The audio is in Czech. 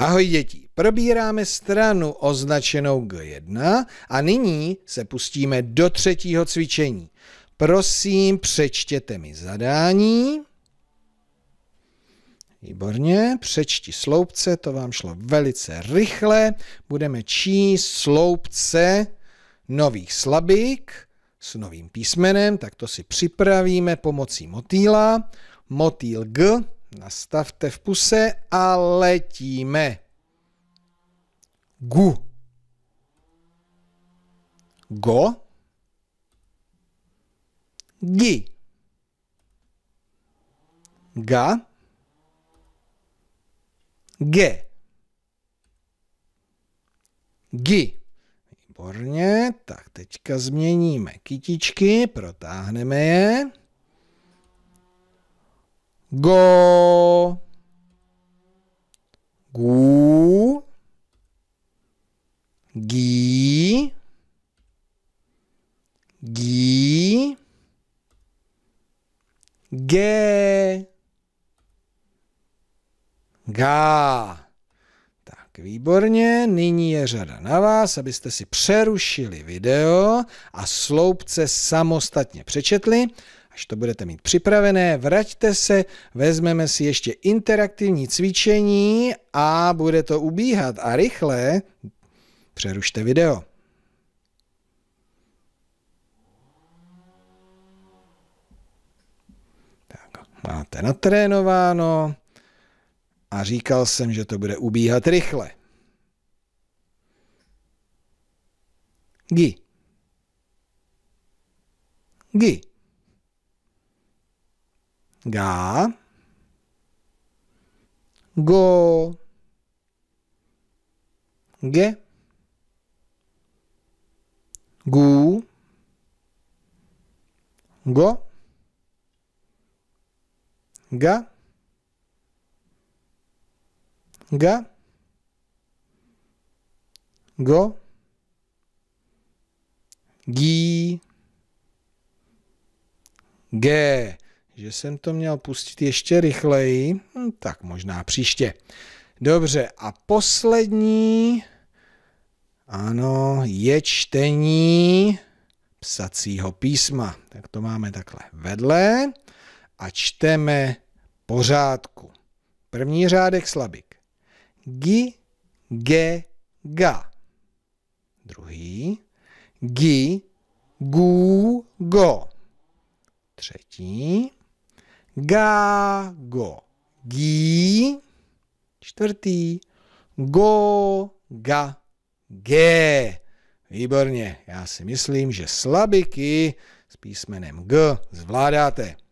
Ahoj děti, probíráme stranu označenou G1 a nyní se pustíme do třetího cvičení. Prosím, přečtěte mi zadání. Výborně, přečti sloupce, to vám šlo velice rychle. Budeme číst sloupce nových slabik s novým písmenem, tak to si připravíme pomocí motýla. Motýl G Nastavte v puse a letíme. Gu. Go. Gi. Ga. Ge. Gi. Výborně, tak teďka změníme kytičky, protáhneme je go, gu, gi, gi, ge, ga. Tak, výborně, nyní je řada na vás, abyste si přerušili video a sloupce samostatně přečetli. Až to budete mít připravené, vraťte se, vezmeme si ještě interaktivní cvičení a bude to ubíhat a rychle přerušte video. Tak, máte natrénováno a říkal jsem, že to bude ubíhat rychle. Gi. Gi. ga go ge gu go ga ga go gi ge že jsem to měl pustit ještě rychleji, hm, tak možná příště. Dobře, a poslední, ano, je čtení psacího písma. Tak to máme takhle vedle a čteme pořádku. První řádek slabik. Gi, ge, ga. Druhý. Gi, gu, go. Gago. Gí. Čtvrtý. Go. Ga. G. Výborně. Já si myslím, že slabiky s písmenem G zvládáte.